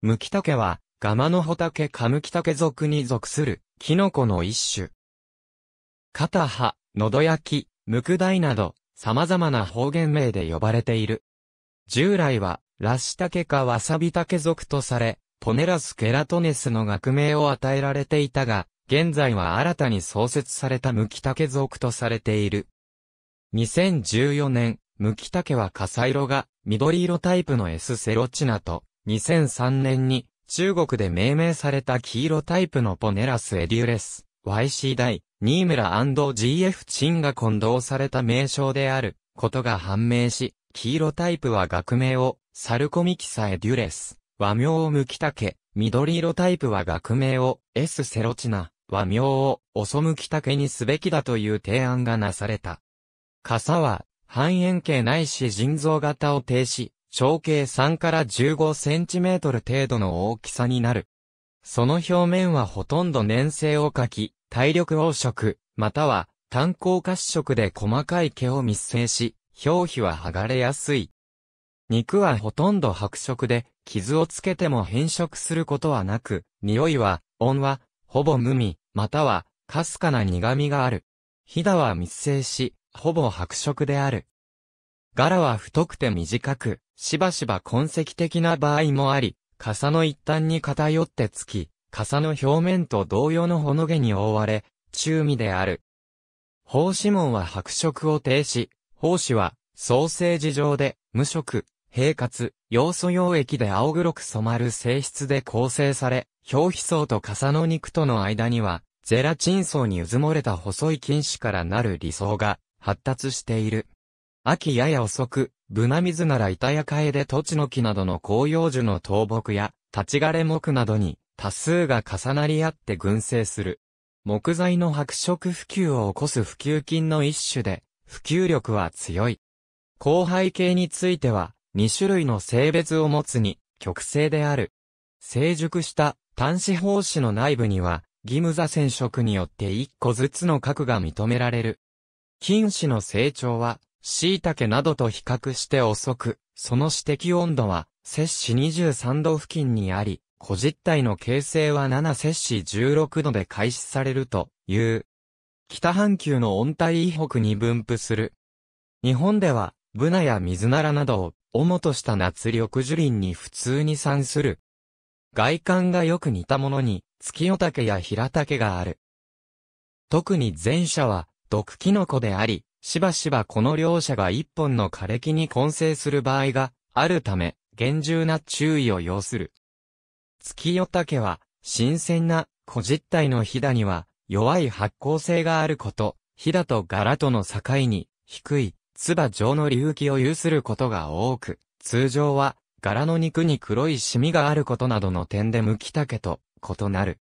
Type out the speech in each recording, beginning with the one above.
ムキタケは、ガマのホタケカムキタケ属に属する、キノコの一種。肩葉、喉焼き、ムクダイなど、様々な方言名で呼ばれている。従来は、ラシタケかワサビタケ属とされ、ポネラス・ケラトネスの学名を与えられていたが、現在は新たに創設されたムキタケ属とされている。2014年、ムキタケは傘色が緑色タイプのエスセロチナと2003年に中国で命名された黄色タイプのポネラスエデュレス YC 大ニームラ &GF チンが混同された名称であることが判明し、黄色タイプは学名をサルコミキサエデュレス、和名をムキタケ、緑色タイプは学名を S セロチナ、和名をオソムキタケにすべきだという提案がなされた。傘は半円形ないし腎臓型を停止、直径3から15センチメートル程度の大きさになる。その表面はほとんど粘性を欠き、体力黄色、または炭鉱褐色で細かい毛を密生し、表皮は剥がれやすい。肉はほとんど白色で、傷をつけても変色することはなく、匂いは、温は、ほぼ無味、または、かすかな苦味がある。ひだは密生し、ほぼ白色である。柄は太くて短く、しばしば痕跡的な場合もあり、傘の一端に偏ってつき、傘の表面と同様のほの毛に覆われ、中身である。胞子門は白色を停止、胞子は、ソーセージで、無色、平滑、要素溶液で青黒く染まる性質で構成され、表皮層と傘の肉との間には、ゼラチン層に渦漏もれた細い菌糸からなる理想が発達している。秋やや遅く、ブナミズなら板やカエデ土地の木などの広葉樹の倒木や、立ち枯れ木などに、多数が重なり合って群生する。木材の白色普及を起こす普及菌の一種で、普及力は強い。広背系については、2種類の性別を持つに、極性である。成熟した端子胞子の内部には、義務座染色によって1個ずつの核が認められる。菌糸の成長は、椎茸などと比較して遅く、その指摘温度は、摂氏23度付近にあり、個実体の形成は7摂氏16度で開始されるという。北半球の温帯以北に分布する。日本では、ブナやミズナラなどを主とした夏緑樹林に普通に産する。外観がよく似たものに、月夜竹や平竹がある。特に前者は、毒キノコであり、しばしばこの両者が一本の枯れ木に混成する場合があるため、厳重な注意を要する。月夜竹は、新鮮な、小実体のひだには、弱い発酵性があること、ひだと柄との境に、低い、唾状の隆起を有することが多く、通常は、柄の肉に黒いシミがあることなどの点で無き竹と異なる。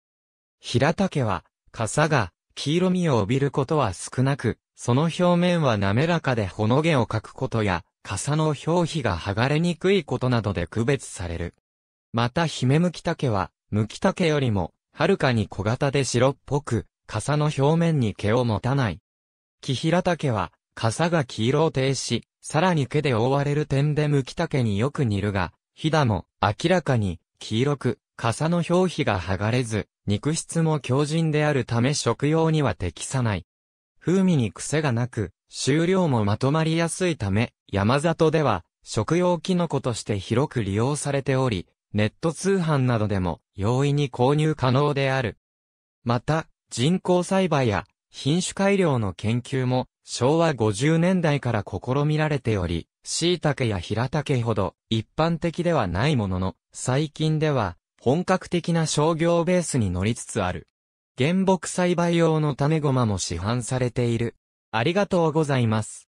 平竹は、傘が黄色みを帯びることは少なく、その表面は滑らかでほのげを描くことや、傘の表皮が剥がれにくいことなどで区別される。またヒメムキタケは、ムキタケよりも、はるかに小型で白っぽく、傘の表面に毛を持たない。キヒラタケは、傘が黄色を呈し、さらに毛で覆われる点でムキタケによく似るが、ヒダも明らかに黄色く、傘の表皮が剥がれず、肉質も強靭であるため食用には適さない。風味に癖がなく、収量もまとまりやすいため、山里では食用キノコとして広く利用されており、ネット通販などでも容易に購入可能である。また、人工栽培や品種改良の研究も昭和50年代から試みられており、椎茸や平茸ほど一般的ではないものの、最近では本格的な商業ベースに乗りつつある。原木栽培用の種ごまも市販されている。ありがとうございます。